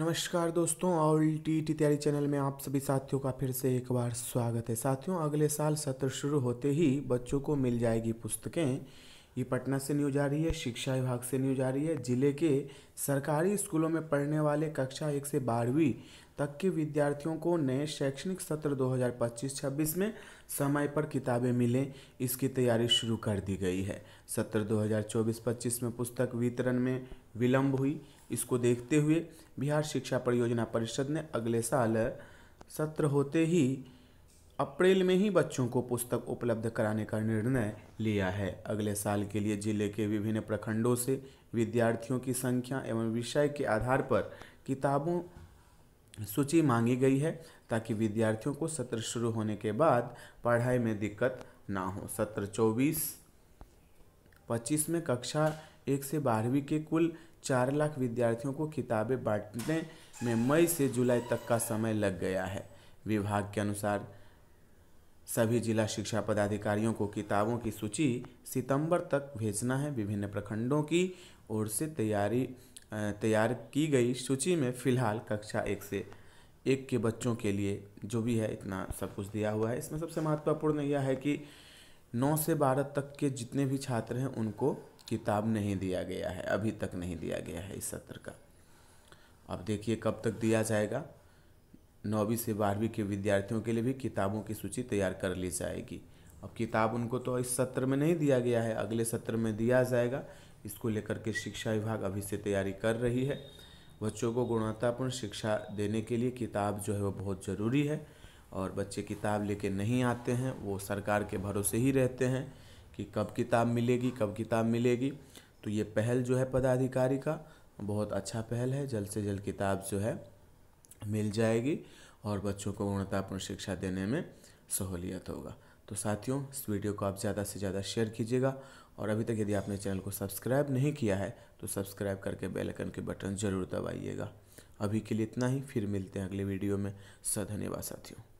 नमस्कार दोस्तों all T T तैयारी चैनल में आप सभी साथियों का फिर से एक बार स्वागत है साथियों अगले साल सत्र शुरू होते ही बच्चों को मिल जाएगी पुस्तकें ये पटना से न्यूज आ रही है शिक्षा विभाग से न्यूज आ रही है जिले के सरकारी स्कूलों में पढ़ने वाले कक्षा एक से बारहवीं तक के विद्यार्थियों को नए शैक्षणिक सत्र 2025-26 में समय पर किताबें मिलें इसकी तैयारी शुरू कर दी गई है सत्र 2024-25 में पुस्तक वितरण में विलंब हुई इसको देखते हुए बिहार शिक्षा परियोजना परिषद ने अगले साल सत्र होते ही अप्रैल में ही बच्चों को पुस्तक उपलब्ध कराने का निर्णय लिया है अगले साल के लिए जिले के विभिन्न प्रखंडों से विद्यार्थियों की संख्या एवं विषय के आधार पर किताबों सूची मांगी गई है ताकि विद्यार्थियों को सत्र शुरू होने के बाद पढ़ाई में दिक्कत ना हो सत्र चौबीस पच्चीस में कक्षा एक से बारहवीं के कुल चार लाख विद्यार्थियों को किताबें बांटने में मई से जुलाई तक का समय लग गया है विभाग के अनुसार सभी जिला शिक्षा पदाधिकारियों को किताबों की सूची सितंबर तक भेजना है विभिन्न प्रखंडों की ओर से तैयारी तैयार की गई सूची में फिलहाल कक्षा एक से एक के बच्चों के लिए जो भी है इतना सब कुछ दिया हुआ है इसमें सबसे महत्वपूर्ण यह है कि नौ से बारह तक के जितने भी छात्र हैं उनको किताब नहीं दिया गया है अभी तक नहीं दिया गया है इस सत्र का अब देखिए कब तक दिया जाएगा नौवीं से बारहवीं के विद्यार्थियों के लिए भी किताबों की सूची तैयार कर ली जाएगी अब किताब उनको तो इस सत्र में नहीं दिया गया है अगले सत्र में दिया जाएगा इसको लेकर के शिक्षा विभाग अभी से तैयारी कर रही है बच्चों को गुणवत्तापूर्ण शिक्षा देने के लिए किताब जो है वो बहुत ज़रूरी है और बच्चे किताब लेके नहीं आते हैं वो सरकार के भरोसे ही रहते हैं कि कब किताब मिलेगी कब किताब मिलेगी तो ये पहल जो है पदाधिकारी का बहुत अच्छा पहल है जल्द से जल्द किताब जो है मिल जाएगी और बच्चों को गुणतापूर्ण शिक्षा देने में सहूलियत होगा तो साथियों इस वीडियो को आप ज़्यादा से ज़्यादा शेयर कीजिएगा और अभी तक यदि आपने चैनल को सब्सक्राइब नहीं किया है तो सब्सक्राइब करके बेल आइकन के बटन ज़रूर दबाइएगा अभी के लिए इतना ही फिर मिलते हैं अगले वीडियो में सधन्यवाद साथियों